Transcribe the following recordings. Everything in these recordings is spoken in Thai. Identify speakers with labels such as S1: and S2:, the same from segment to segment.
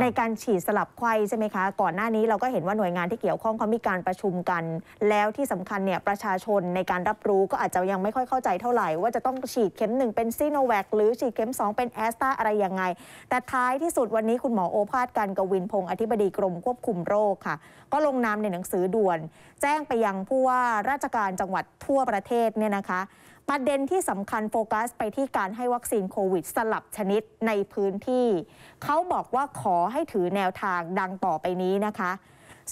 S1: ในการฉีดสลับไข้ใช่ไหมคะ ก่อนหน้านี้เราก็เห็นว่าหน่วยงานที่เกี่ยวข้องเขามีการประชุมกัน แล้วที่สำคัญเนี่ยประชาชนในการรับรู้ก็อาจจะยังไม่ค่อยเข้าใจเท่าไหร่ ว่าจะต้องฉีดเข็ม1เป็นซีโนแวคหรือฉีดเข็ม2 เป็นแอสตราอะไรยังไง แต่ท้ายที่สุดวันนี้คุณหมอโอภาสการกวินพงศ์อธิบดีกรมควบคุมโรคค่ะ ก็ลงนามในหนังสือด่วนแจ้งไปยังผู้ว่าราชการจังหวัดทั่วประเทศเนี่ยนะคะประเด็นที่สำคัญโฟกัส ไปที่การให้วัคซีนโควิดสลับชนิดในพื้นที่ เขาบอกว่าขอให้ถือแนวทางดังต่อไปนี้นะคะ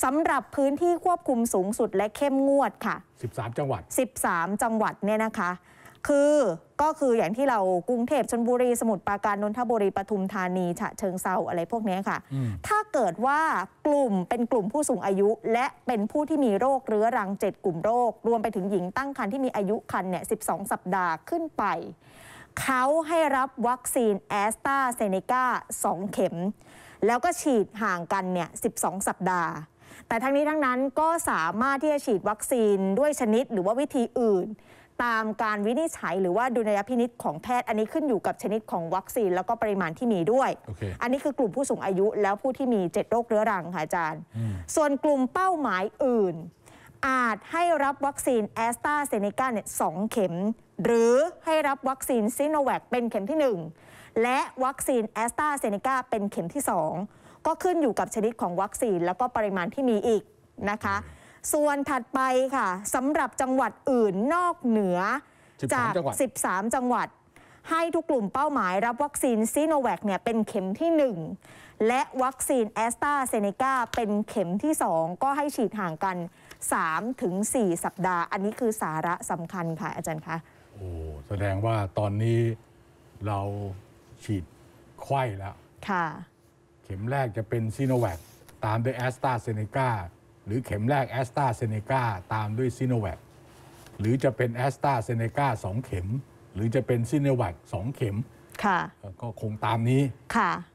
S1: สำหรับพื้นที่ควบคุมสูงสุดและเข้มงวดค่ะ 13 จังหวัด 13 จังหวัดเนี่ยนะคะคือก็คืออย่างที่เรากรุงเทพชนบุรีสมุทรปราการนนทบุรีปทุมธานีฉะเชิงเซาอะไรพวกนี้ค่ะ ถ้าเกิดว่ากลุ่มเป็นกลุ่มผู้สูงอายุ และเป็นผู้ที่มีโรค เรื้อรัง 7 กลุ่มโรครวมไปถึงหญิงตั้งครรภ์ที่มีอายุครรภ์เนี่ย12 สัปดาห์ขึ้นไป เขาให้รับวัคซีนแอสตราเซเนกา2เข็ม แล้วก็ฉีดห่างกันเนี่ย12 สัปดาห์ แต่ทั้งนี้ทั้งนั้นก็สามารถที่จะฉีดวัคซีนด้วยชนิดหรือว่าวิธีอื่นตามการวินิจฉัยหรือว่าดุลยพินิษของแพทย์ อันนี้ขึ้นอยู่กับชนิดของวัคซีนแล้วก็ปริมาณที่มีด้วย okay. อันนี้คือกลุ่มผู้สูงอายุแล้วผู้ที่มี 7 โรคเรื้อรังค่ะอาจารย์ ส่วนกลุ่มเป้าหมายอื่น อาจให้รับวัคซีนแอสตราเซเนกาเนี่ยสองเข็ม หรือให้รับวัคซีนซิโนแวคเป็นเข็มที่ 1 และวัคซีนแอสตราเซเนกาเป็นเข็มที่ 2 ก็ขึ้นอยู่กับชนิดของวัคซีนแล้วก็ปริมาณที่มีอีกนะคะ okay. ส่วนถัดไปค่ะสำหรับจังหวัดอื่นนอกเหนือจาก13 จังหวัด ให้ทุกกลุ่มเป้าหมาย รับวัคซีนซีโนแวคเนี่ยเป็นเข็มที่ 1 และวัคซีนแอสตราเซเนกาเป็นเข็มที่ 2 ก็ให้ฉีดห่างกัน 3-4 สัปดาห์ อันนี้คือสาระสำคัญค่ะอาจารย์คะโอ
S2: ้แสดงว่าตอนนี้เราฉีดไข้แล้ว ค่ะ เข็มแรกจะเป็นซีโนแวคตามด้วยแอสตราเซเนกาหรือเข็มแรกแอสตราเซเนกาตามด้วยซีโนแวคหรือจะเป็นแอสตราเซเนกาสองเข็ม หรือจะเป็นซีโนแวคสองเข็มก็คงตามนี้